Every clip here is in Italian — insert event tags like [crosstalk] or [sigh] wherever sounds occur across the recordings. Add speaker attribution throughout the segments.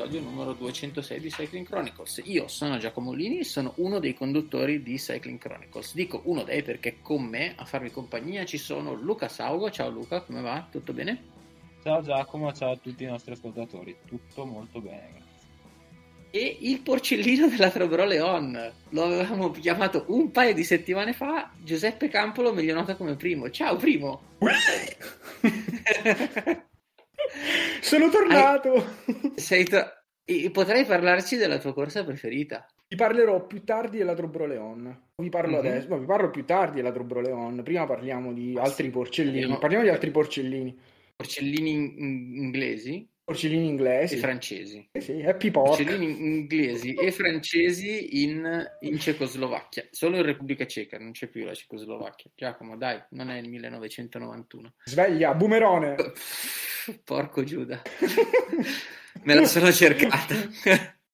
Speaker 1: all'episodio numero 206 di Cycling Chronicles. Io sono Giacomo Lini, sono uno dei conduttori di Cycling Chronicles. Dico uno dei perché con me a farmi compagnia ci sono Luca Saugo. Ciao Luca, come va? Tutto bene?
Speaker 2: Ciao Giacomo, ciao a tutti i nostri ascoltatori. Tutto molto bene,
Speaker 1: E il porcellino della Trobro Leon, lo avevamo chiamato un paio di settimane fa, Giuseppe Campolo, meglio noto come Primo. Ciao Primo!
Speaker 3: [laughs]
Speaker 1: [laughs] Sono tornato! Hai... To... Potrei parlarci della tua corsa preferita.
Speaker 3: Vi parlerò più tardi della Drobroleon. Vi parlo mm-hmm. adesso, no, vi parlo più tardi della Drobroleon. Prima parliamo di altri porcellini. Parliamo, parliamo di altri porcellini. Porcellini in- inglesi? Porcellini inglesi. E francesi. Eh sì, happy pork. Porcellini
Speaker 1: inglesi e francesi in, in, Cecoslovacchia. Solo in Repubblica Ceca, non c'è più la Cecoslovacchia. Giacomo, dai, non è il 1991.
Speaker 3: Sveglia, boomerone! [laughs] [laughs] Porco Giuda. Me la sono cercata.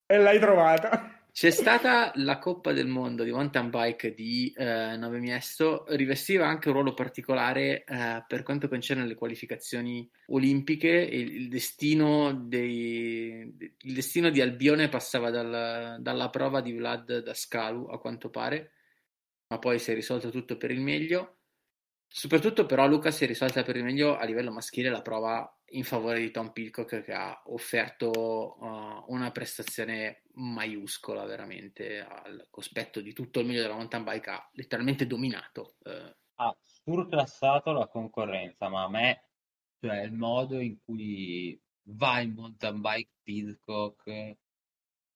Speaker 3: e l'hai trovata.
Speaker 1: C'è stata la Coppa del Mondo di mountain bike di eh, Nove Miesto, rivestiva anche un ruolo particolare eh, per quanto concerne le qualificazioni olimpiche e il destino, dei, il destino di Albione passava dal, dalla prova di Vlad Dascalu, a quanto pare, ma poi si è risolto tutto per il meglio. Soprattutto però Luca si è risolta per il meglio a livello maschile la prova in favore di Tom Pilcock che ha offerto uh, una prestazione maiuscola veramente al cospetto di tutto il meglio della mountain bike ha letteralmente
Speaker 2: dominato. Uh. Ha surclassato la concorrenza ma a me cioè il modo in cui va in mountain bike Pilcock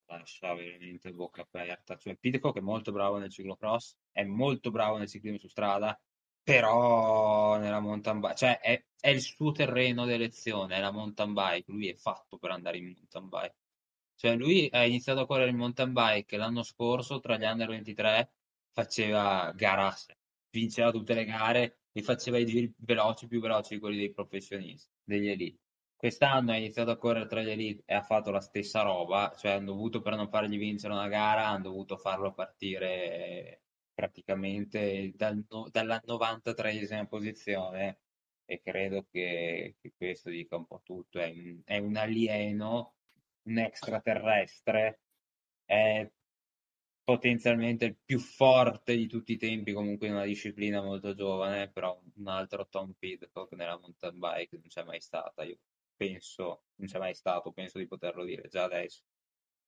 Speaker 2: lascia veramente bocca aperta. Cioè Pilcock è molto bravo nel ciclocross, è molto bravo nel ciclismo su strada però nella mountain bike, cioè è, è il suo terreno d'elezione, è la mountain bike, lui è fatto per andare in mountain bike. Cioè lui ha iniziato a correre in mountain bike l'anno scorso tra gli under 23 faceva gara, vinceva tutte le gare e faceva i giri veloci, più veloci di quelli dei professionisti, degli elite. Quest'anno ha iniziato a correre tra gli elite e ha fatto la stessa roba, cioè hanno dovuto per non fargli vincere una gara, hanno dovuto farlo partire praticamente dal dalla 93esima posizione e credo che, che, questo dica un po' tutto, è un, è un alieno, un extraterrestre, è potenzialmente il più forte di tutti i tempi, comunque in una disciplina molto giovane, però un altro Tom Pidcock nella mountain bike non c'è mai stata, io penso, non c'è mai stato, penso di poterlo dire già adesso.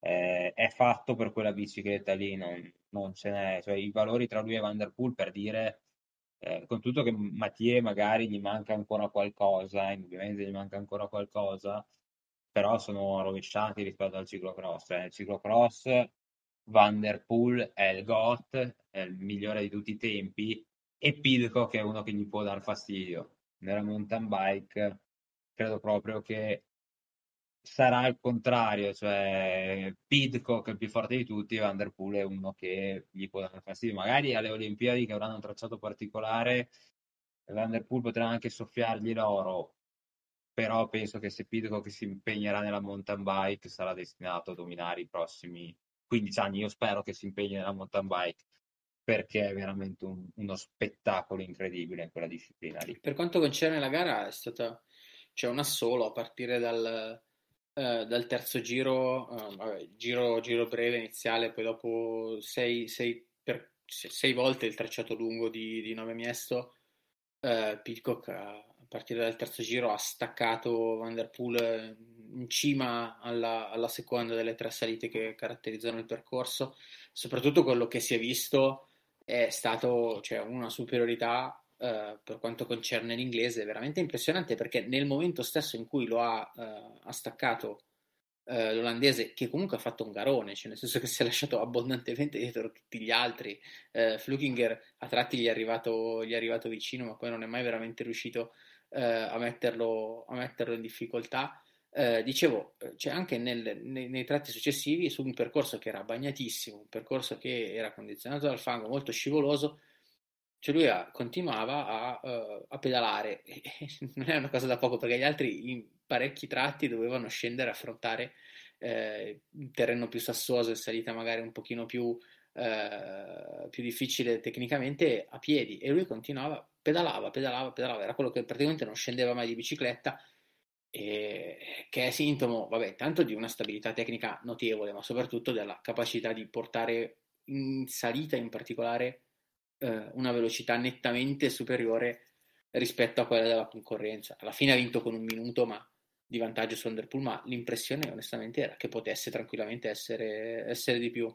Speaker 2: Eh, è fatto per quella bicicletta lì, non, non ce n'è, cioè i valori tra lui e Vanderpool per dire eh, con tutto che Mattie magari gli manca ancora qualcosa, indubbiamente gli manca ancora qualcosa, però sono rovesciati rispetto al ciclocross. nel eh. ciclocross Vanderpool è il GOT, è il migliore di tutti i tempi, e Pilco che è uno che gli può dar fastidio. Nella mountain bike credo proprio che sarà il contrario, cioè Pidcock è il più forte di tutti, Vanderpool è uno che gli può dare fastidio, magari alle Olimpiadi che avranno un tracciato particolare, Vanderpool potrà anche soffiargli l'oro, però penso che se Pidcock si impegnerà nella mountain bike sarà destinato a dominare i prossimi 15 anni, io spero che si impegni nella mountain bike perché è veramente un, uno spettacolo incredibile quella disciplina lì.
Speaker 1: Per quanto concerne la gara è stata c'è cioè una solo a partire dal, eh, dal terzo giro, eh, vabbè, giro, giro, breve iniziale, poi dopo sei, sei, per, sei volte il tracciato lungo di, di Nove Miesto, eh, Pitcock a, a, partire dal terzo giro ha staccato Van Der Poel eh, in cima alla, alla seconda delle tre salite che caratterizzano il percorso, soprattutto quello che si è visto è stato cioè, una superiorità eh, per quanto concerne l'inglese, veramente impressionante perché nel momento stesso in cui lo ha, eh, ha staccato eh, l'olandese, che comunque ha fatto un garone, cioè nel senso che si è lasciato abbondantemente dietro tutti gli altri, eh, Flukinger a tratti gli è, arrivato, gli è arrivato vicino, ma poi non è mai veramente riuscito eh, a metterlo, a, metterlo, in difficoltà. Eh, dicevo, cioè anche nel, nei, nei tratti successivi, su un percorso che era bagnatissimo, un percorso che era condizionato dal fango, molto scivoloso, cioè lui a, ah, continuava a, uh, a pedalare, [laughs] non è una cosa da poco perché gli altri in parecchi tratti dovevano scendere, e affrontare eh, un terreno più sassoso e salita magari un pochino più, eh, più difficile tecnicamente a piedi e lui continuava, pedalava, pedalava, pedalava, era quello che praticamente non scendeva mai di bicicletta che è sintomo, vabbè, tanto di una stabilità tecnica notevole, ma soprattutto della capacità di portare in salita in particolare eh, una velocità nettamente superiore rispetto a quella della concorrenza. Alla fine ha vinto con un minuto, ma di vantaggio su Underpool, ma l'impressione onestamente era che potesse tranquillamente essere, essere di più.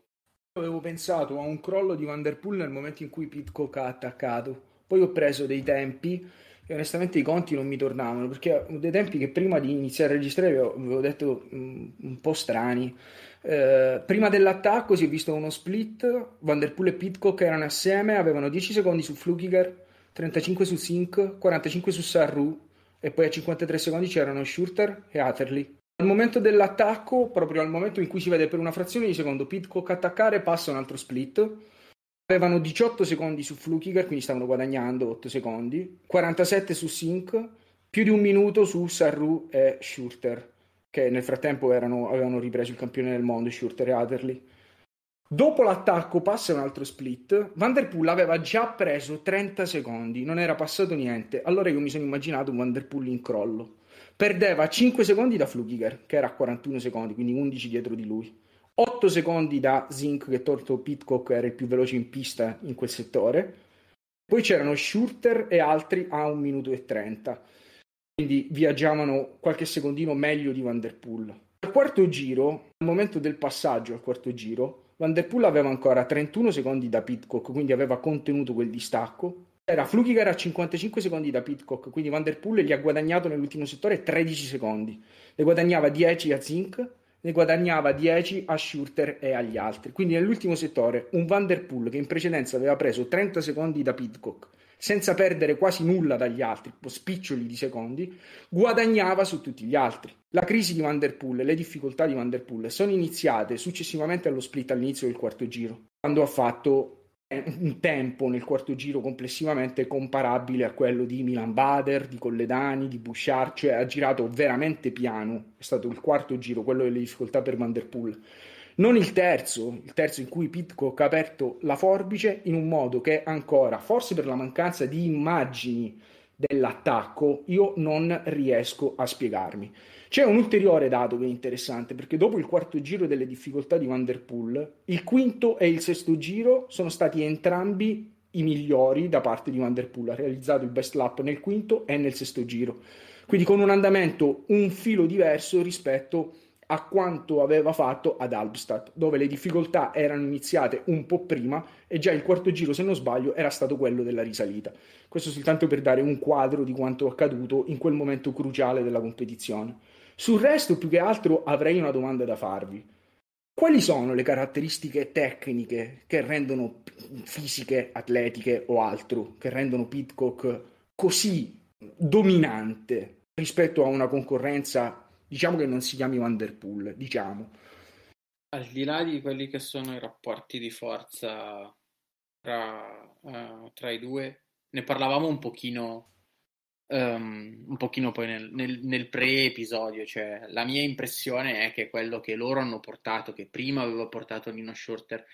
Speaker 3: Avevo pensato a un crollo di Vanderpool nel momento in cui Pitcock ha attaccato, poi ho preso dei tempi e onestamente i conti non mi tornavano perché dei tempi che prima di iniziare a registrare avevo detto mm, un po' strani eh, prima dell'attacco si è visto uno split, Vanderpool e Pitcock erano assieme, avevano 10 secondi su Flugiger, 35 su Sink, 45 su Sarru e poi a 53 secondi c'erano Schurter e Atherley. Al momento dell'attacco, proprio al momento in cui si vede per una frazione di secondo Pitcock attaccare, passa un altro split. Avevano 18 secondi su Flukiger, quindi stavano guadagnando 8 secondi, 47 su Sink, più di un minuto su Sarru e Schurter che nel frattempo erano, avevano ripreso il campione del mondo, Schurter e Adderley. Dopo l'attacco passa un altro split. Vanderpool aveva già preso 30 secondi, non era passato niente. Allora io mi sono immaginato un Vanderpool in crollo. Perdeva 5 secondi da Flukiger, che era a 41 secondi, quindi 11 dietro di lui. 8 secondi da Zink, che torto Pitcock era il più veloce in pista in quel settore. Poi c'erano Schurter e altri a 1 minuto e 30 quindi viaggiavano qualche secondino meglio di Vanderpool. Al quarto giro, al momento del passaggio al quarto giro, Vanderpool aveva ancora 31 secondi da Pitcock, quindi aveva contenuto quel distacco. Era Fluki che a 55 secondi da Pitcock, quindi Vanderpool gli ha guadagnato nell'ultimo settore 13 secondi. Ne guadagnava 10 a Zink, ne guadagnava 10 a Schurter e agli altri. Quindi nell'ultimo settore un Vanderpool che in precedenza aveva preso 30 secondi da Pitcock senza perdere quasi nulla dagli altri, spiccioli di secondi, guadagnava su tutti gli altri. La crisi di Vanderpool e le difficoltà di Vanderpool sono iniziate successivamente allo split all'inizio del quarto giro, quando ha fatto eh, un tempo nel quarto giro complessivamente comparabile a quello di Milan Bader, di Colledani, di Bouchard, cioè ha girato veramente piano, è stato il quarto giro, quello delle difficoltà per Vanderpool non il terzo, il terzo in cui Pitcock ha aperto la forbice in un modo che ancora, forse per la mancanza di immagini dell'attacco, io non riesco a spiegarmi. C'è un ulteriore dato che è interessante perché dopo il quarto giro delle difficoltà di Vanderpool, il quinto e il sesto giro sono stati entrambi i migliori da parte di Vanderpool, ha realizzato il best lap nel quinto e nel sesto giro, quindi con un andamento un filo diverso rispetto a a quanto aveva fatto ad Albstadt, dove le difficoltà erano iniziate un po' prima e già il quarto giro, se non sbaglio, era stato quello della risalita. Questo soltanto per dare un quadro di quanto accaduto in quel momento cruciale della competizione. Sul resto, più che altro, avrei una domanda da farvi. Quali sono le caratteristiche tecniche che rendono fisiche, atletiche o altro, che rendono Pitcock così dominante rispetto a una concorrenza Diciamo che non si chiami Van diciamo. Al di
Speaker 1: là di quelli che sono i rapporti di forza tra, uh, tra i due, ne parlavamo un pochino Um, un pochino poi nel, nel, nel, pre-episodio, cioè la mia impressione è che quello che loro hanno portato, che prima aveva portato Nino Shorter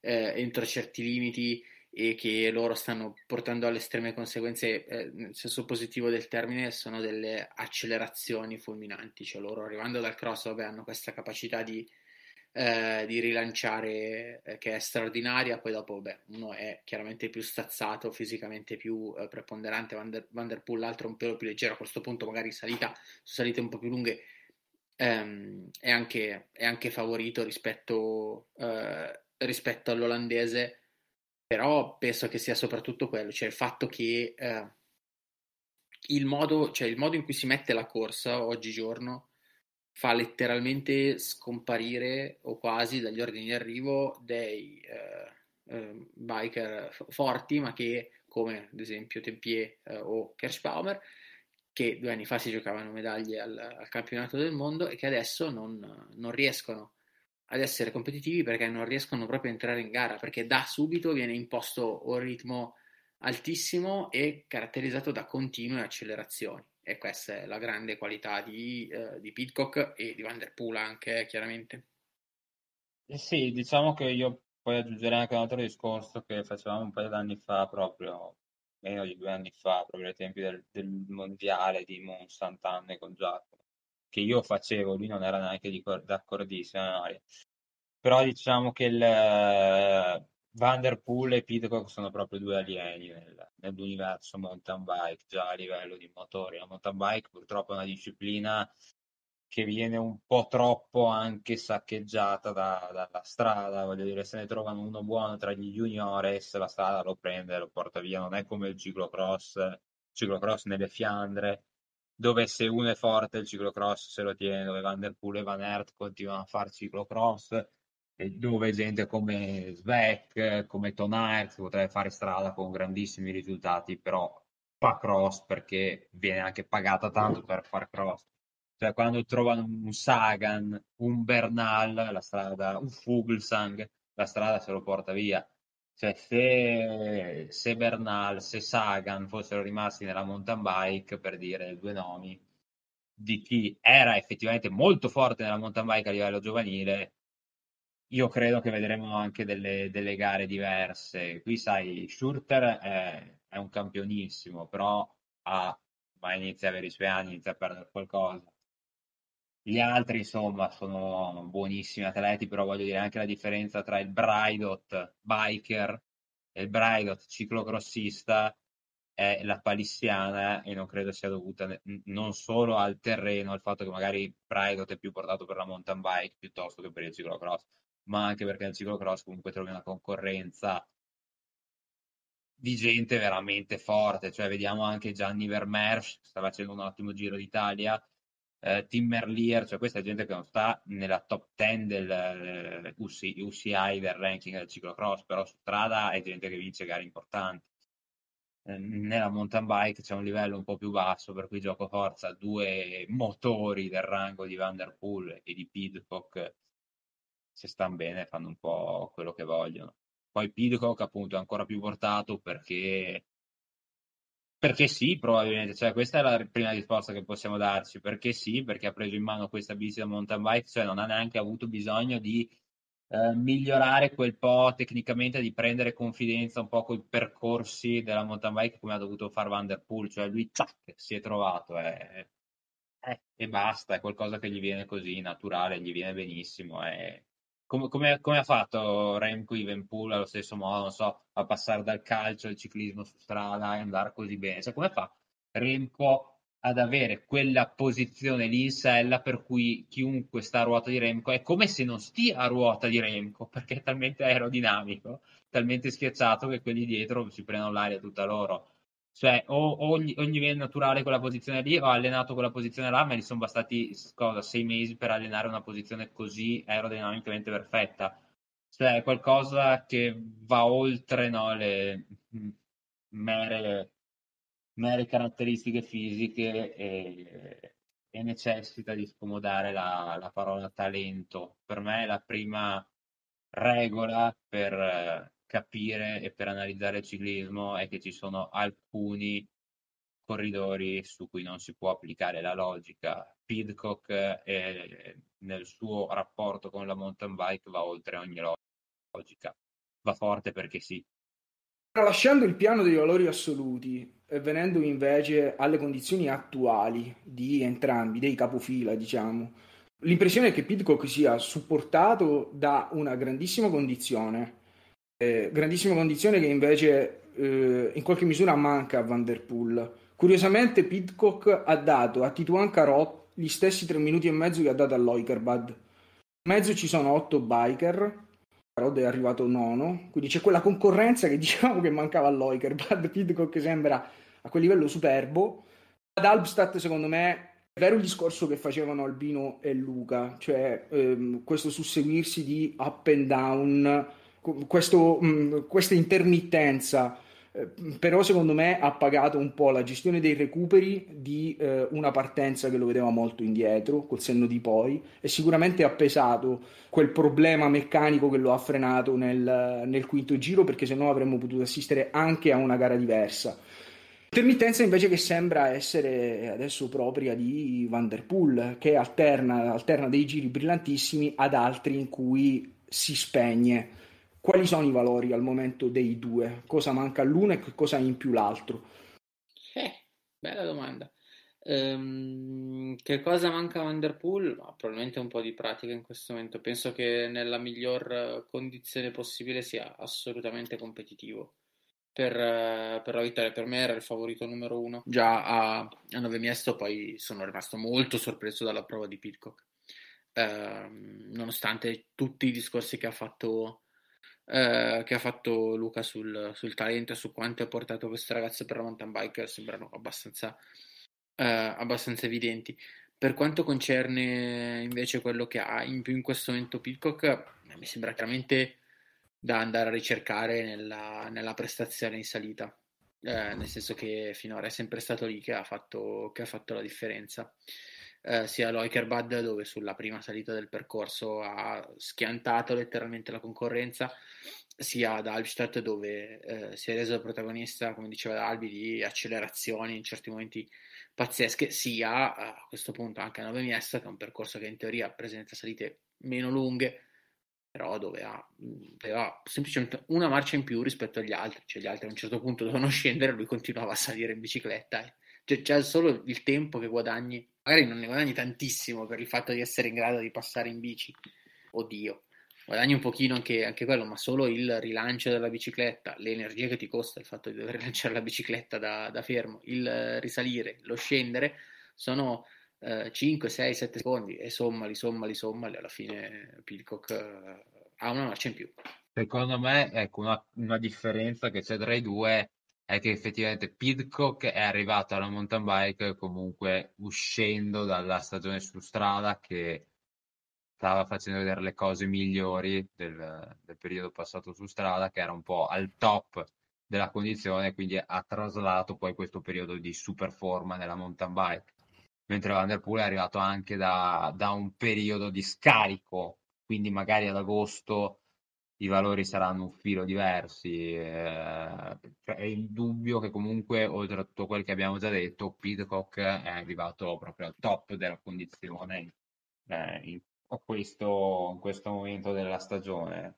Speaker 1: eh, entro certi limiti, e che loro stanno portando alle estreme conseguenze, eh, nel senso positivo del termine, sono delle accelerazioni fulminanti, cioè loro arrivando dal cross vabbè, hanno questa capacità di, eh, di rilanciare eh, che è straordinaria, poi dopo beh, uno è chiaramente più stazzato, fisicamente più eh, preponderante, Van der, Van der Poel l'altro un pelo più leggero, a questo punto magari salita, su salite un po' più lunghe ehm, è, anche, è, anche, favorito rispetto, eh, rispetto all'olandese però penso che sia soprattutto quello, cioè il fatto che eh, il, modo, cioè il, modo, in cui si mette la corsa oggigiorno fa letteralmente scomparire o quasi dagli ordini di arrivo dei eh, eh, biker f- forti, ma che come ad esempio Tempier eh, o Kerschbaumer, che due anni fa si giocavano medaglie al, al campionato del mondo e che adesso non, non riescono ad essere competitivi perché non riescono proprio a entrare in gara, perché da subito viene imposto un ritmo altissimo e caratterizzato da continue accelerazioni. E questa è la grande qualità di, eh, di Pitcock e di Vanderpool anche, chiaramente.
Speaker 2: Eh sì, diciamo che io poi aggiungerei anche un altro discorso che facevamo un paio d'anni fa proprio, meno di due anni fa, proprio ai tempi del, del mondiale di Monsant'Anne con Giacomo che io facevo, lui non era neanche d'accordissimo. Mario. Però diciamo che il, eh, Vanderpool e Pidcock sono proprio due alieni nel, nell'universo mountain bike, già a livello di motori. La mountain bike purtroppo è una disciplina che viene un po' troppo anche saccheggiata da, dalla strada, voglio dire se ne trovano uno buono tra gli juniores, la strada lo prende, lo porta via, non è come il ciclocross, il ciclocross nelle Fiandre, dove se uno è forte il ciclocross se lo tiene, dove Van Der Poel e Van Aert continuano a fare ciclocross, e dove gente come Svek, come Tonaert potrebbe fare strada con grandissimi risultati, però fa cross perché viene anche pagata tanto per far cross. Cioè quando trovano un Sagan, un Bernal, la strada, un Fuglsang, la strada se lo porta via. Cioè, se, se Bernal, se Sagan fossero rimasti nella mountain bike, per dire due nomi, di chi era effettivamente molto forte nella mountain bike a livello giovanile, io credo che vedremo anche delle, delle gare diverse. Qui, sai, Schurter è, è un campionissimo, però ha, ma inizia a avere i suoi anni, inizia a perdere qualcosa. Gli altri, insomma, sono buonissimi atleti, però voglio dire anche la differenza tra il Braidot biker e il Braidot ciclocrossista è la palissiana e non credo sia dovuta ne- non solo al terreno, al fatto che magari Braidot è più portato per la mountain bike piuttosto che per il ciclocross, ma anche perché nel ciclocross comunque trovi una concorrenza di gente veramente forte, cioè vediamo anche Gianni Vermeersch, sta facendo un ottimo giro d'Italia, eh, Tim Merlier, cioè questa è gente che non sta nella top 10 del uh, eh, UCI, UCI, del ranking del ciclocross, però su strada è gente che vince gare importanti. Eh, nella mountain bike c'è un livello un po' più basso, per cui gioco forza due motori del rango di Vanderpool e di Pidcock se stanno bene fanno un po' quello che vogliono. Poi Pidcock appunto è ancora più portato perché perché sì, probabilmente, cioè questa è la prima risposta che possiamo darci, perché sì, perché ha preso in mano questa bici da mountain bike, cioè non ha neanche avuto bisogno di eh, migliorare quel po' tecnicamente, di prendere confidenza un po' con i percorsi della mountain bike come ha dovuto fare Vanderpool, cioè lui tac, si è trovato eh, eh, e basta, è qualcosa che gli viene così naturale, gli viene benissimo, è eh come, come, come, ha fatto Remco Quivenpool allo stesso modo, non so, a passare dal calcio al ciclismo su strada e andare così bene? Cioè, come fa Remco ad avere quella posizione lì in sella per cui chiunque sta a ruota di Remco è come se non stia a ruota di Remco perché è talmente aerodinamico, talmente schiacciato che quelli dietro si prendono l'aria tutta loro. Cioè, o, o, gli, o gli viene naturale quella posizione lì, o ha allenato quella posizione là, ma gli sono bastati cosa, sei mesi per allenare una posizione così aerodinamicamente perfetta. Cioè, è qualcosa che va oltre no, le mm, mere, mere caratteristiche fisiche e, e, necessita di scomodare la, la parola talento. Per me è la prima regola per capire e per analizzare il ciclismo è che ci sono alcuni corridori su cui non si può applicare la logica. Pidcock eh, nel suo rapporto con la mountain bike va oltre ogni logica, va forte perché sì.
Speaker 3: Tralasciando il piano dei valori assoluti e eh, venendo invece alle condizioni attuali di entrambi, dei capofila, diciamo, l'impressione è che Pidcock sia supportato da una grandissima condizione eh, grandissima condizione che invece eh, in qualche misura manca a Van Der Poel. Curiosamente Pidcock ha dato a Tituan Carot gli stessi tre minuti e mezzo che ha dato all'Oikerbad. In mezzo ci sono otto biker, Carot è arrivato nono, quindi c'è quella concorrenza che [laughs] diciamo che mancava all'Oikerbad. Pidcock sembra a quel livello superbo. Ad Albstadt secondo me è vero il discorso che facevano Albino e Luca, cioè ehm, questo susseguirsi di up and down questo, mh, mm, questa intermittenza eh, però secondo me ha pagato un po' la gestione dei recuperi di eh, una partenza che lo vedeva molto indietro col senno di poi e sicuramente ha pesato quel problema meccanico che lo ha frenato nel, nel quinto giro perché se no avremmo potuto assistere anche a una gara diversa. Intermittenza invece che sembra essere adesso propria di Van Der Poel che alterna, alterna dei giri brillantissimi ad altri in cui si spegne quali sono i valori al momento dei due? Cosa manca l'uno e cosa in più l'altro?
Speaker 1: Eh, bella domanda. Um, che cosa manca a Vanderpool? Probabilmente un po' di pratica in questo momento. Penso che nella miglior condizione possibile sia assolutamente competitivo. Per, eh, per, la vittoria. Per me era il favorito numero uno. Già a, a 9 Miesto poi sono rimasto molto sorpreso dalla prova di Pitcock. Eh, nonostante tutti i discorsi che ha fatto eh, che ha fatto Luca sul, sul talento e su quanto ha portato questo ragazzo per la mountain bike sembrano abbastanza, eh, abbastanza evidenti. Per quanto concerne invece quello che ha in più in questo momento Pitcock, eh, mi sembra chiaramente da andare a ricercare nella, nella prestazione in salita, eh, nel senso che finora è sempre stato lì che ha fatto, che ha fatto la differenza eh, sia l'Oikerbad dove sulla prima salita del percorso ha schiantato letteralmente la concorrenza, sia ad Albstadt dove eh, si è reso protagonista, come diceva Albi, di accelerazioni in certi momenti pazzesche, sia a questo punto anche a 9 Miesta che è un percorso che in teoria presenta salite meno lunghe, però dove ha, dove ha, semplicemente una marcia in più rispetto agli altri, cioè gli altri a un certo punto dovevano scendere, lui continuava a salire in bicicletta e cioè, già solo il tempo che guadagni, magari non ne guadagni tantissimo per il fatto di essere in grado di passare in bici. Oddio, guadagni un pochino anche, anche quello, ma solo il rilancio della bicicletta, l'energia che ti costa il fatto di dover [laughs] lanciare la bicicletta da, da fermo, il eh, risalire, lo scendere, sono 5, 6, 7 secondi e sommali, sommali, sommali, alla fine Pilcock eh,
Speaker 2: ha una marcia in più. Secondo me, ecco, una, una differenza che c'è tra i due è che effettivamente Pidcock è arrivato alla mountain bike comunque uscendo dalla stagione su strada che stava facendo vedere le cose migliori del, del periodo passato su strada che era un po' al top della condizione quindi ha traslato poi questo periodo di super forma nella mountain bike mentre Van Der Poel è arrivato anche da, da un periodo di scarico quindi magari ad agosto i valori saranno un filo diversi, eh, cioè è indubbio che comunque oltre a tutto quel che abbiamo già detto, Pidcock è arrivato proprio al top della condizione eh, in, questo, in, questo, momento della stagione.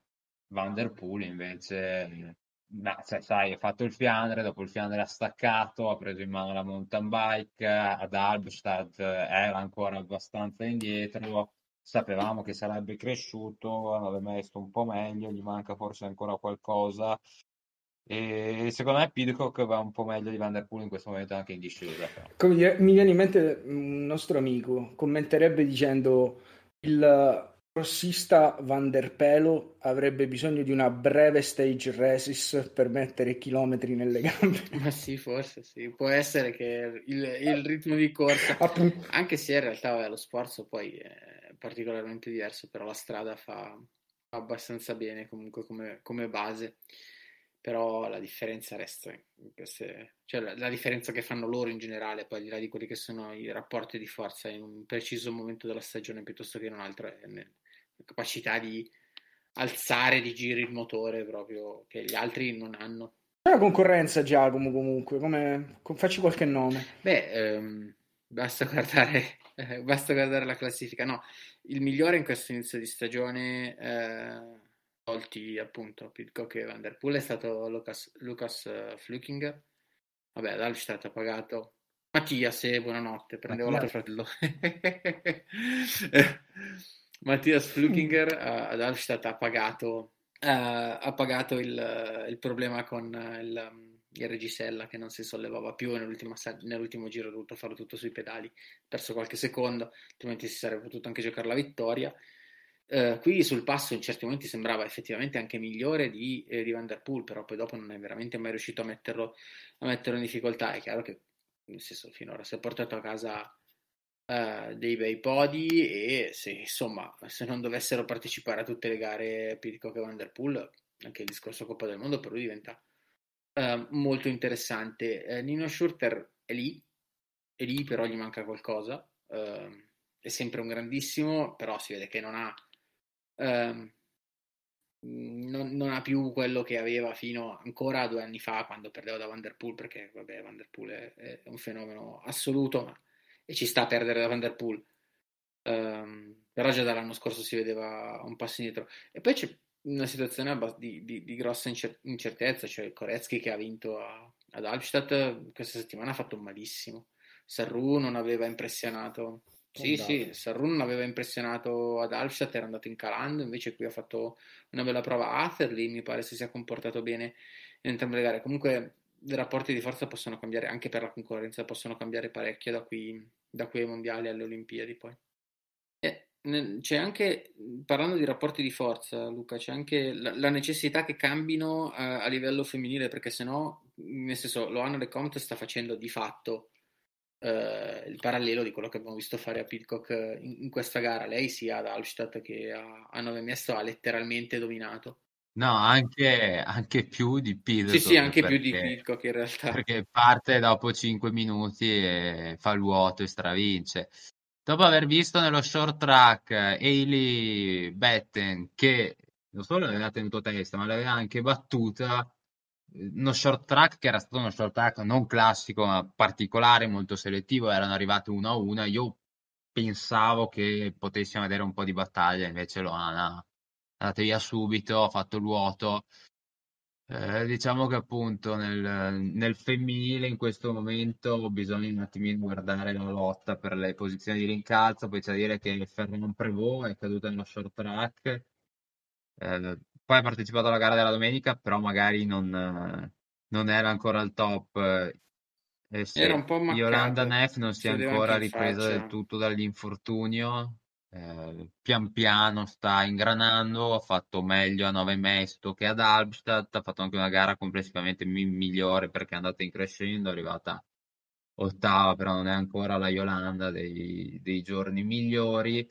Speaker 2: Vanderpool invece, ma, cioè, sai, ha fatto il Fiandre, dopo il Fiandre ha staccato, ha preso in mano la mountain bike, ad Albstadt era ancora abbastanza indietro, sapevamo che sarebbe cresciuto, avrebbe messo un po' meglio, gli manca forse ancora qualcosa. E secondo me Pidcock va un po' meglio di Van Der Poel in questo momento anche in discesa.
Speaker 3: Però. mi viene in mente un nostro amico, commenterebbe dicendo il rossista Van Der Pelo avrebbe bisogno di una breve stage resis per mettere chilometri nelle gambe.
Speaker 1: [laughs] Ma sì, forse sì, può essere che il, il ritmo di corsa, anche se in realtà vabbè, lo sforzo poi è particolarmente diverso, però la strada fa abbastanza bene comunque come, come base. Però la differenza resta, queste, cioè la, la, differenza che fanno loro in generale, poi al di là di quelli che sono i rapporti di forza in un preciso momento della stagione piuttosto che in un altro, è la capacità di alzare di giri il motore proprio che gli altri non hanno.
Speaker 3: C'è una concorrenza Giacomo comunque, come, facci qualche nome. Beh,
Speaker 1: ehm, basta guardare eh, basta guardare la classifica. No, il migliore in questo inizio di stagione, eh, tolti appunto Pidcock e Vanderpool, è stato Lucas, Lucas uh, Fluking. Vabbè, l'Alstadt ha pagato. Mattias, eh, buonanotte, prendevo l'altro fratello. [laughs] Mattias Flukinger uh, ad Alstadt ha pagato, uh, ha pagato il, il problema con il il regisella che non si sollevava più nell'ultimo, nell'ultimo giro ha dovuto farlo tutto sui pedali, perso qualche secondo, altrimenti si sarebbe potuto anche giocare la vittoria. Eh, qui sul passo in certi momenti sembrava effettivamente anche migliore di, eh, di Van Der Poel, però poi dopo non è veramente mai riuscito a metterlo, a metterlo in difficoltà. È chiaro che nel senso, finora si è portato a casa eh, dei bei podi e se, insomma, se non dovessero partecipare a tutte le gare Pitcock e Van Der Poel, anche il discorso Coppa del Mondo per lui diventa Ehm, molto interessante. Eh, Nino Schurter è lì, è lì, però gli manca qualcosa. Eh, è sempre un grandissimo, però si vede che non ha, ehm, non, non, ha più quello che aveva fino ancora a due anni fa quando perdeva da Vanderpool, perché vabbè, Vanderpool è, è un fenomeno assoluto ma, e ci sta a perdere da Vanderpool. Um, però già dall'anno scorso si vedeva un passo indietro. E poi c'è una situazione di, di, di grossa incertezza, cioè Koretsky che ha vinto a, ad Albstadt questa settimana ha fatto malissimo, Sarru non aveva impressionato, sì esatto. sì, Sarru non aveva impressionato ad Albstadt, era andato in calando, invece qui ha fatto una bella prova a Atherley, mi pare si sia comportato bene in entrambe le gare, comunque i rapporti di forza possono cambiare, anche per la concorrenza possono cambiare parecchio da qui, da qui ai mondiali alle Olimpiadi poi c'è anche, parlando di rapporti di forza, Luca, c'è anche la, la necessità che cambino a, eh, a livello femminile, perché se no, nel senso, Loana de Comte sta facendo di fatto eh, il parallelo di quello che abbiamo visto fare a Pitcock eh, in, in questa gara. Lei sia ad Alstadt che a, a Nove Miesto ha letteralmente dominato.
Speaker 2: No, anche, anche, più di Pilcock. Sì, sì, anche perché, più di Pilcock
Speaker 1: in realtà. Perché
Speaker 2: parte dopo 5 minuti e fa il vuoto e stravince. Dopo aver visto nello short track eh, Hailey Batten che non solo l'aveva tenuto testa, ma l'aveva anche battuta, uno short track che era stato uno short track non classico, ma particolare, molto selettivo, erano arrivate uno a una. Io pensavo che potessimo vedere un po' di battaglia, invece Loana è andata via subito, ha fatto il vuoto eh, diciamo che appunto nel, nel femminile in questo momento bisogna un attimino guardare la lotta per le posizioni di rincalzo, poi c'è da dire che Fernand Prevot è caduta nello short track, eh, poi ha partecipato alla gara della domenica, però magari non, non era ancora al top. Eh, era un po' mancato, Yolanda Neff non si è ancora ripresa del tutto dall'infortunio, eh, pian piano sta ingranando, ha fatto meglio a Nove Mesto che ad Albstadt, ha fatto anche una gara complessivamente mi- migliore perché è andata in crescendo, è arrivata ottava, però non è ancora la Yolanda dei, dei giorni migliori.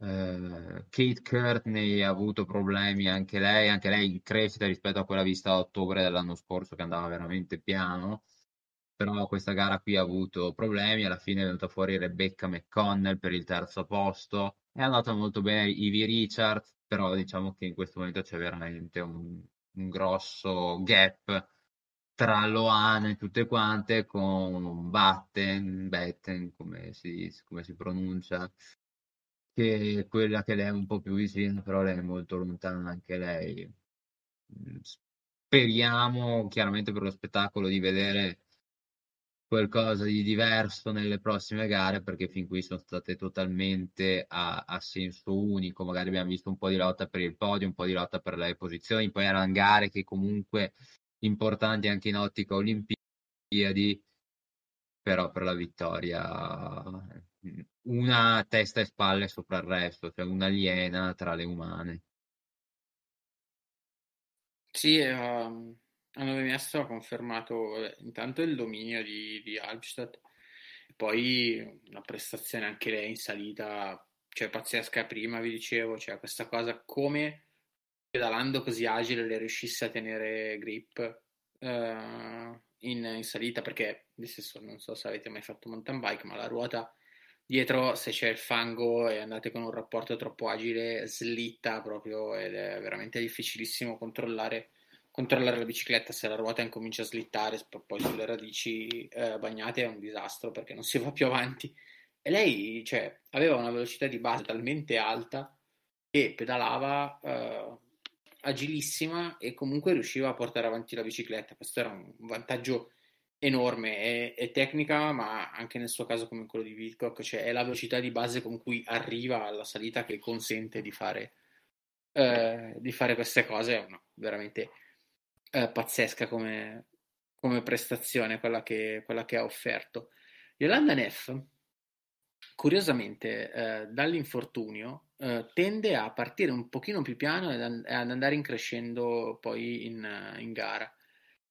Speaker 2: Uh, Kate Courtney ha avuto problemi anche lei, anche lei in crescita rispetto a quella vista a ottobre dell'anno scorso che andava veramente piano però questa gara qui ha avuto problemi, alla fine è venuta fuori Rebecca McConnell per il terzo posto, è andata molto bene Ivy Richards, però diciamo che in questo momento c'è veramente un, un grosso gap tra Loan e tutte quante con Batten, Batten come si, come si pronuncia, che è quella che lei è un po' più vicina, però lei è molto lontana anche lei. Mm, speriamo chiaramente per lo spettacolo di vedere qualcosa di diverso nelle prossime gare perché fin qui sono state totalmente a, a, senso unico magari abbiamo visto un po' di lotta per il podio un po' di lotta per le posizioni poi erano gare che comunque importanti anche in ottica olimpiadi però per la vittoria una testa e spalle sopra il resto cioè un'aliena tra le umane
Speaker 1: sì um hanno rimesso, ha confermato vabbè, intanto il dominio di, di Albstadt, poi una prestazione anche lei in salita, cioè pazzesca prima, vi dicevo, cioè questa cosa come pedalando così agile le riuscisse a tenere grip uh, in, in, salita, perché nel senso non so se avete mai fatto mountain bike, ma la ruota dietro se c'è il fango e andate con un rapporto troppo agile slitta proprio ed è veramente difficilissimo controllare controllare la bicicletta se la ruota incomincia a slittare poi sulle radici eh, bagnate è un disastro perché non si va più avanti e lei cioè, aveva una velocità di base talmente alta che pedalava eh, agilissima e comunque riusciva a portare avanti la bicicletta questo era un vantaggio enorme e, e tecnica ma anche nel suo caso come quello di Wilcock cioè è la velocità di base con cui arriva alla salita che consente di fare, eh, di fare queste cose è veramente eh, pazzesca come, come prestazione quella che, quella che, ha offerto. Yolanda Neff, curiosamente, eh, dall'infortunio eh, tende a partire un pochino più piano e ad, andare in crescendo poi in, in, gara.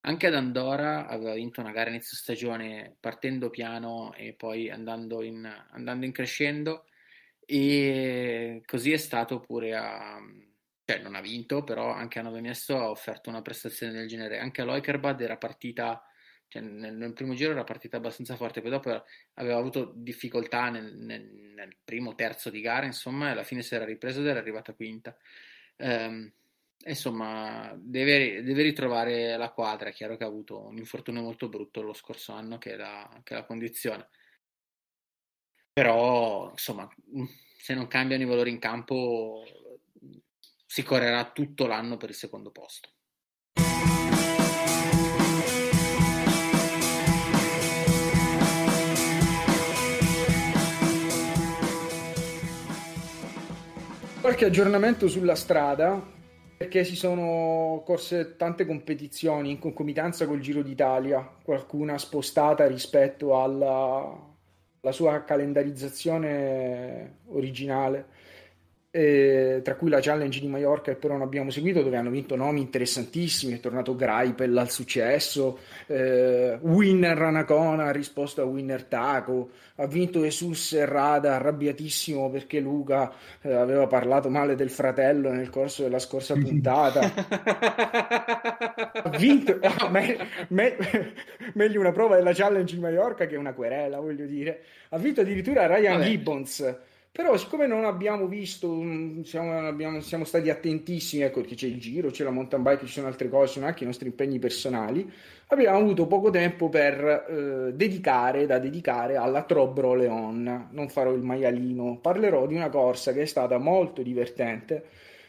Speaker 1: Anche ad Andorra aveva vinto una gara inizio stagione partendo piano e poi andando in, andando in crescendo e così è stato pure a, cioè non ha vinto, però anche Anna Doniesto ha offerto una prestazione del genere. Anche a Loikerbad era partita, cioè nel, nel, primo giro era partita abbastanza forte, poi dopo aveva avuto difficoltà nel, nel, nel primo terzo di gara, insomma, e alla fine si era ripresa ed era arrivata quinta. Um, insomma, deve, deve, ritrovare la quadra. È chiaro che ha avuto un infortunio molto brutto lo scorso anno che la, che la condizione. Però, insomma, se non cambiano i valori in campo, si correrà tutto l'anno per il secondo posto.
Speaker 3: Qualche aggiornamento sulla strada perché si sono corse tante competizioni in concomitanza col Giro d'Italia, qualcuna spostata rispetto alla, alla sua calendarizzazione originale eh, tra cui la Challenge di Mallorca che però non abbiamo seguito, dove hanno vinto nomi interessantissimi, è tornato Graipel al successo, eh, Winner Ranacona ha risposto a Winner Taco, ha vinto Jesus Serrada arrabbiatissimo perché Luca eh, aveva parlato male del fratello nel corso della scorsa mm. puntata. ha vinto, ah, me, me, meglio una prova della Challenge di Mallorca che una querela, voglio dire. Ha vinto addirittura Ryan Vabbè. Gibbons però siccome non abbiamo visto, mm, siamo, abbiamo, siamo stati attentissimi, ecco che c'è il giro, c'è la mountain bike, ci sono altre cose, sono anche i nostri impegni personali, abbiamo avuto poco tempo per eh, dedicare, da dedicare alla Trobro Leon, non farò il maialino, parlerò di una corsa che è stata molto divertente,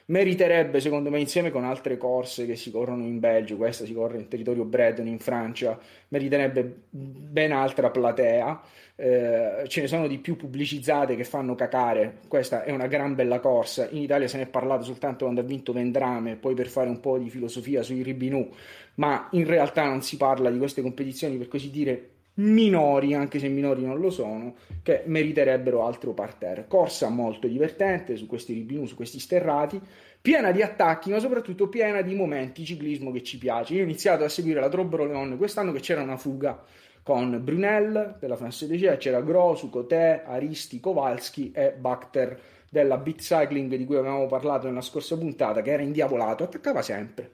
Speaker 3: meriterebbe secondo me insieme con altre corse che si corrono in Belgio, questa si corre in territorio Breton in Francia, meriterebbe ben altra platea, eh, ce ne sono di più pubblicizzate che fanno cacare, questa è una gran bella corsa, in Italia se ne è parlato soltanto quando ha vinto Vendrame, poi per fare un po' di filosofia sui Ribinù, ma in realtà non si parla di queste competizioni per così dire minori, anche se minori non lo sono, che meriterebbero altro parterre. Corsa molto divertente su questi ribinu, su questi sterrati, piena di attacchi, ma soprattutto piena di momenti ciclismo che ci piace. Io ho iniziato a seguire la Trobro Leon quest'anno che c'era una fuga con Brunel della France 16, c'era Grosu, Cotè, Aristi, Kowalski e Bachter della Beat Cycling di cui avevamo parlato nella scorsa puntata, che era indiavolato, attaccava sempre.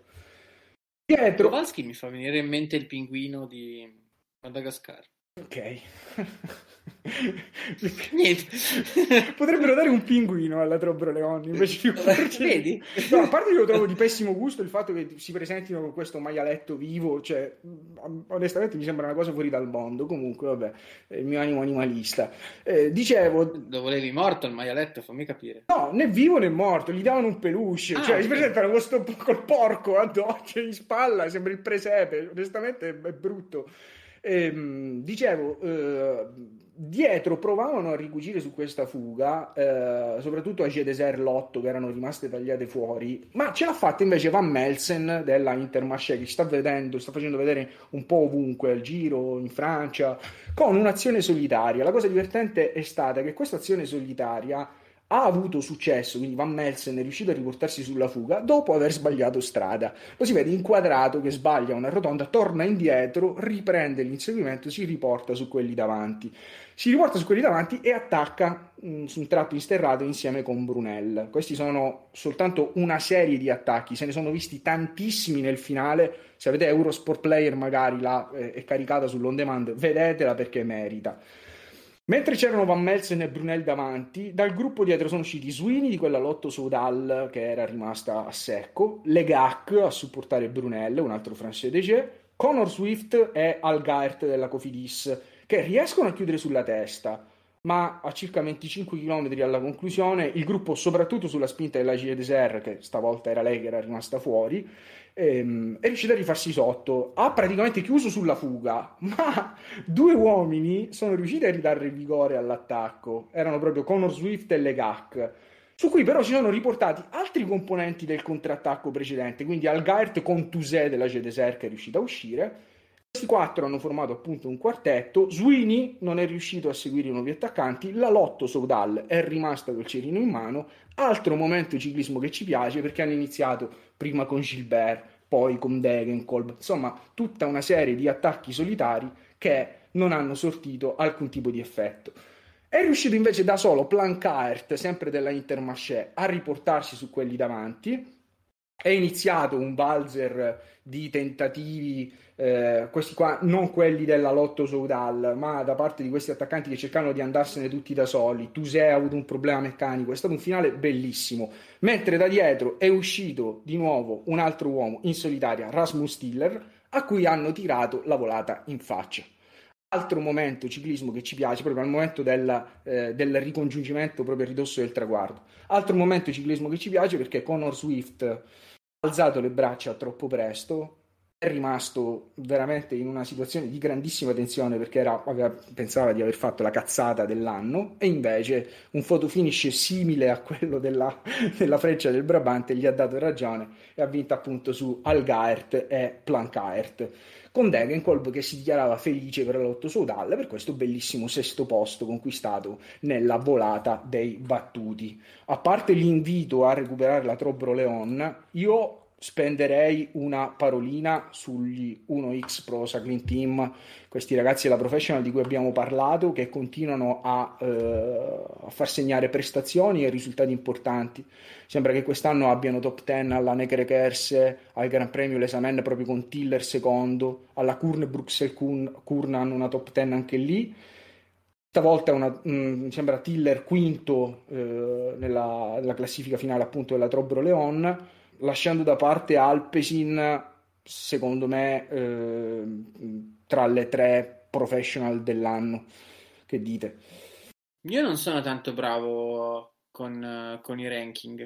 Speaker 1: Dietro... Kowalski mi fa venire in mente il pinguino di Madagascar.
Speaker 3: Ok. [laughs] Niente. [laughs] Potrebbero dare un pinguino alla Trobro Leoni invece di [laughs] Vedi? No, a parte che lo trovo di pessimo gusto il fatto che si presentino con questo maialetto vivo, cioè mm, onestamente mi sembra una cosa fuori dal mondo, comunque vabbè, il mio animo animalista. Eh, dicevo...
Speaker 1: Lo volevi morto il maialetto, fammi capire.
Speaker 3: No, né vivo né morto, gli davano un peluche, ah, cioè okay. si presentano questo col porco addosso in spalla, sembra il presepe, onestamente è brutto. Ehm, dicevo, eh, dietro provavano a ricucire su questa fuga, eh, soprattutto a Gedeser Lotto che erano rimaste tagliate fuori, ma ce l'ha fatta invece Van Melsen della Intermarché che sta vedendo, sta facendo vedere un po' ovunque, al giro, in Francia, con un'azione solitaria. La cosa divertente è stata che questa azione solitaria ha avuto successo, quindi Van Melsen è riuscito a riportarsi sulla fuga dopo aver sbagliato strada. Lo si vede inquadrato che sbaglia una rotonda, torna indietro, riprende l'inseguimento, si riporta su quelli davanti. Si riporta su quelli davanti e attacca mh, mm, su un tratto insterrato insieme con Brunel. Questi sono soltanto una serie di attacchi, se ne sono visti tantissimi nel finale. Se avete Eurosport Player magari la, eh, è caricata sull'on demand, vedetela perché merita. Mentre c'erano Van Melsen e Brunel davanti, dal gruppo dietro sono usciti Sweeney di quella lotto Soudal che era rimasta a secco, Legac a supportare Brunel, un altro francese DG, Connor Swift e Al Gaert della Cofidis che riescono a chiudere sulla testa, ma a circa 25 km alla conclusione il gruppo, soprattutto sulla spinta della Gilles Desert, che stavolta era lei che era rimasta fuori, ehm, è riuscito a rifarsi sotto. Ha praticamente chiuso sulla fuga, [laughs] ma due uomini sono riusciti a ridare vigore all'attacco. Erano proprio Connor Swift e Legac. Su cui però si sono riportati altri componenti del contrattacco precedente, quindi Algaert con Tuse della Gedeser che è riuscita a uscire questi quattro hanno formato appunto un quartetto. Sweeney non è riuscito a seguire i nuovi attaccanti. La Lotto Sogdal è rimasta col cerino in mano. Altro momento ciclismo che ci piace perché hanno iniziato prima con Gilbert, poi con Degenkolb. Insomma, tutta una serie di attacchi solitari che non hanno sortito alcun tipo di effetto. È riuscito invece da solo Plancaert, sempre della Intermarché, a riportarsi su quelli davanti. È iniziato un valzer di tentativi eh, questi qua, non quelli della Lotto Soudal, ma da parte di questi attaccanti che cercavano di andarsene tutti da soli. Tuse ha avuto un problema meccanico, è stato un finale bellissimo. Mentre da dietro è uscito di nuovo un altro uomo in solitaria, Rasmus Stiller, a cui hanno tirato la volata in faccia altro momento ciclismo che ci piace, proprio al momento della, eh, del ricongiungimento, proprio a ridosso del traguardo. Altro momento ciclismo che ci piace perché Conor Swift ha alzato le braccia troppo presto, rimasto veramente in una situazione di grandissima tensione perché era, aveva, pensava di aver fatto la cazzata dell'anno e invece un fotofinish simile a quello della, [laughs] della, freccia del Brabante gli ha dato ragione e ha vinto appunto su Algaert e Plankaert con Degenkolb che si dichiarava felice per la lotto Soudal per questo bellissimo sesto posto conquistato nella volata dei battuti a parte l'invito a recuperare la Trobro Leon io spenderei una parolina sugli 1x Prosa Green Team, questi ragazzi della professional di cui abbiamo parlato che continuano a, eh, a far segnare prestazioni e risultati importanti. Sembra che quest'anno abbiano top 10 alla Nekere Kerse, al Gran Premio Lesamen proprio con Tiller secondo, alla Kurne Bruxelles Kurne hanno una top 10 anche lì. Stavolta una, mh, mm, mi sembra Tiller quinto eh, nella, nella, classifica finale appunto della Trobro Leon lasciando da parte Alpesin, secondo me, eh, tra le tre professional dell'anno. Che dite?
Speaker 1: Io non sono tanto bravo con, con i ranking,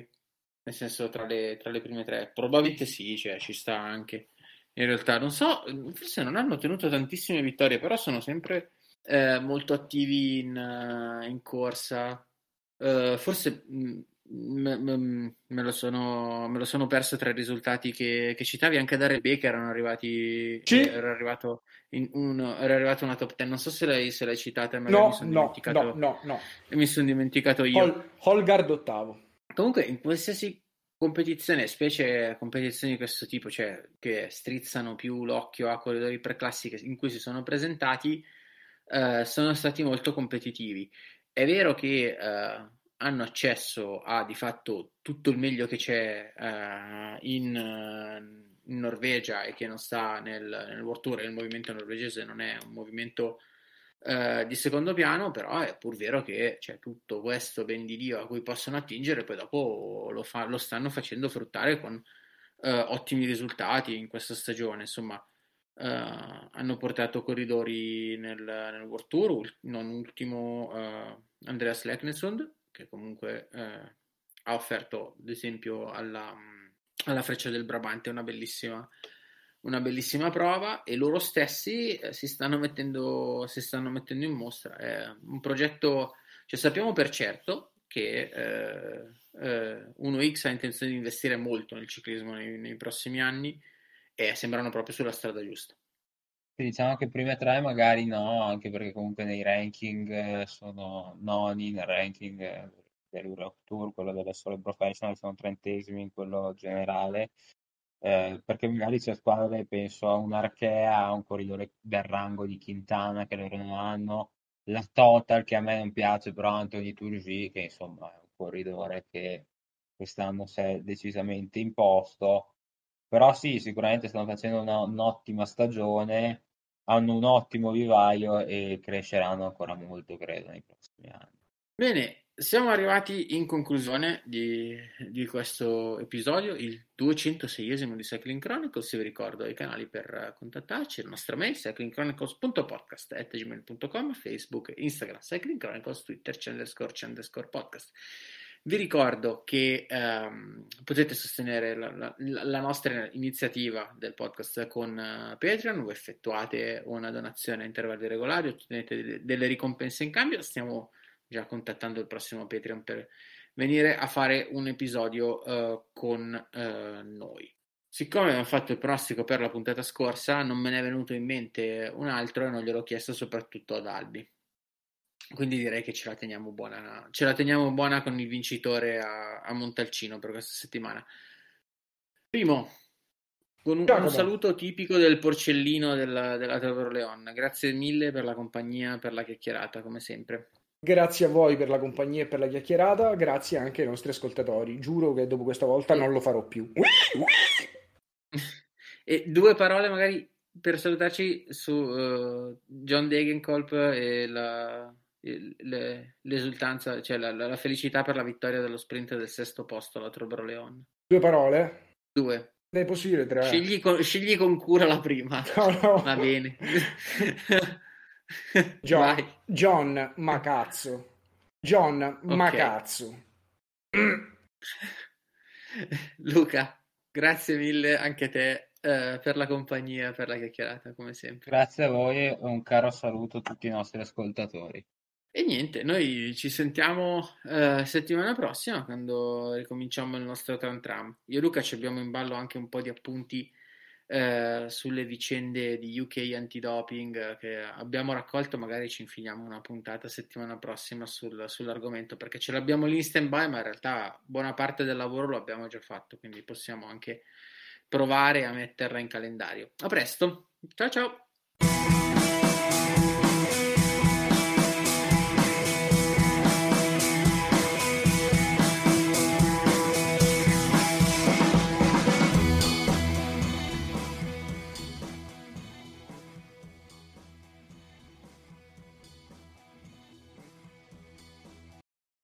Speaker 1: nel senso tra le, tra le, prime tre. Probabilmente sì, cioè, ci sta anche. In realtà non so, forse non hanno ottenuto tantissime vittorie, però sono sempre eh, molto attivi in, eh, in corsa. Uh, forse mh, mm, me, me, lo sono, me, lo sono, perso tra i risultati che, che citavi. Anche da Rebecca erano arrivati. Sì. Eh, era, arrivato uno, era arrivato una top 10. Non so se l'hai, se l'hai citata, ma no, mi no, no, no, no, Mi sono dimenticato io. Hol, Holgard ottavo. Comunque, in qualsiasi competizione, specie competizioni di questo tipo, cioè che strizzano più l'occhio a corridori preclassiche in cui si sono presentati, eh, sono stati molto competitivi. È vero che eh, hanno accesso a di fatto tutto il meglio che c'è uh, in, uh, in, Norvegia e che non sta nel, nel World Tour, il movimento norvegese non è un movimento uh, di secondo piano, però è pur vero che c'è tutto questo ben di Dio a cui possono attingere, poi dopo lo, fa, lo stanno facendo fruttare con ottimi risultati in questa stagione, insomma. Uh, hanno portato corridori nel, nel World Tour, non ultimo uh, Andreas Leknesund, che comunque eh, ha offerto, ad esempio, alla, alla Freccia del Brabante una bellissima, una bellissima prova e loro stessi eh, si, stanno mettendo, si stanno mettendo in mostra. È un progetto, cioè sappiamo per certo che eh, eh, 1X ha intenzione di investire molto nel ciclismo nei, nei prossimi anni e sembrano proprio sulla strada giusta
Speaker 2: diciamo che prime tre magari no, anche perché comunque nei ranking eh, sono noni, nel ranking eh, dell'Europe Tour, quello delle sole professional sono trentesimi in quello generale, eh, perché magari c'è squadre, penso a un'Archea, a un corridore del rango di Quintana che loro non hanno, la Total che a me non piace, però Anthony Turgi che insomma è un corridore che quest'anno si è decisamente imposto, però sì, sicuramente stanno facendo una, un'ottima stagione hanno un ottimo vivaio e cresceranno ancora molto, credo, nei prossimi anni. Bene,
Speaker 1: siamo arrivati in conclusione di, di questo episodio, il 206esimo di Cycling Chronicles. Se vi ricordo i canali per contattarci, il nostro mail cyclingchronicles.podcast.gmail.com, Facebook, Instagram, Cycling Chronicles, Twitter, c'è underscore, c'è underscore podcast. Vi ricordo che ehm, potete sostenere la, la, la, nostra iniziativa del podcast con uh, Patreon, voi effettuate una donazione a intervalli regolari, ottenete delle, delle ricompense in cambio, stiamo già contattando il prossimo Patreon per venire a fare un episodio uh, con uh, noi. Siccome abbiamo fatto il pronostico per la puntata scorsa, non me ne è venuto in mente un altro e non gliel'ho chiesto soprattutto ad Albi. Quindi direi che ce la teniamo buona, ce la teniamo buona con il vincitore a, a Montalcino per questa settimana.
Speaker 3: Primo, con un, un saluto
Speaker 1: tipico del porcellino della, della Teodoro Leon. Grazie mille per la compagnia, per la chiacchierata, come sempre.
Speaker 3: Grazie a voi per la compagnia e per la chiacchierata, grazie anche ai nostri ascoltatori. Giuro che dopo questa volta non lo farò più. [laughs]
Speaker 1: e due parole magari per salutarci su uh, John Degenkolb e la l'esultanza, cioè la, la, felicità per la vittoria dello sprint del sesto posto alla Leon.
Speaker 3: Due parole? Due. Dai, è possibile tre? Scegli
Speaker 1: con, scegli con cura la prima. [laughs] No, no. Va bene. [laughs] John,
Speaker 3: John, ma cazzo. John, okay. cazzo. [clears throat] Luca,
Speaker 1: grazie mille anche a te eh, per la compagnia, per la chiacchierata, come sempre.
Speaker 2: Grazie a voi e un caro saluto a tutti i nostri ascoltatori.
Speaker 1: E niente, noi ci sentiamo eh, settimana prossima quando ricominciamo il nostro tram tram. Io e Luca ci abbiamo in ballo anche un po' di appunti eh, sulle vicende di UK anti-doping eh, che abbiamo raccolto, magari ci infiliamo una puntata settimana prossima sul, sull'argomento perché ce l'abbiamo lì in stand by, ma in realtà buona parte del lavoro l'abbiamo già fatto, quindi possiamo anche provare a metterla in calendario. A presto, ciao ciao!